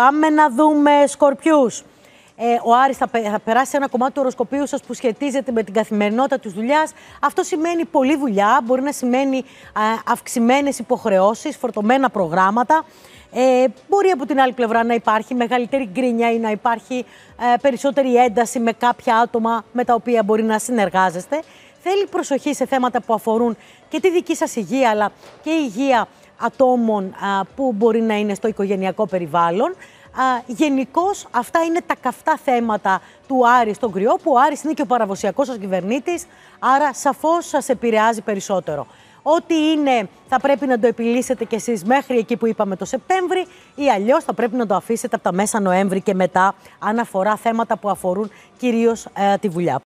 Πάμε να δούμε σκορπιούς. Ε, ο Άρης θα, περάσει ένα κομμάτι του οροσκοπίου σας που σχετίζεται με την καθημερινότητα της δουλειάς. Αυτό σημαίνει πολλή δουλειά, μπορεί να σημαίνει α, αυξημένες υποχρεώσεις, φορτωμένα προγράμματα. Ε, μπορεί από την άλλη πλευρά να υπάρχει μεγαλύτερη γκρίνια ή να υπάρχει ε, περισσότερη ένταση με κάποια άτομα με τα οποία μπορεί να συνεργάζεστε θέλει προσοχή σε θέματα που αφορούν και τη δική σας υγεία, αλλά και η υγεία ατόμων α, που μπορεί να είναι στο οικογενειακό περιβάλλον. Γενικώς, αυτά είναι τα καυτά θέματα του Άρη στον κρυό, που ο Άρης είναι και ο παραδοσιακός σας κυβερνήτης, άρα σαφώς σας επηρεάζει περισσότερο. Ό,τι είναι θα πρέπει να το επιλύσετε κι εσείς μέχρι εκεί που είπαμε το Σεπτέμβρη ή αλλιώς θα πρέπει να το αφήσετε από τα μέσα Νοέμβρη και μετά αν αφορά θέματα που αφορούν κυρίως ε, τη Βουλιά.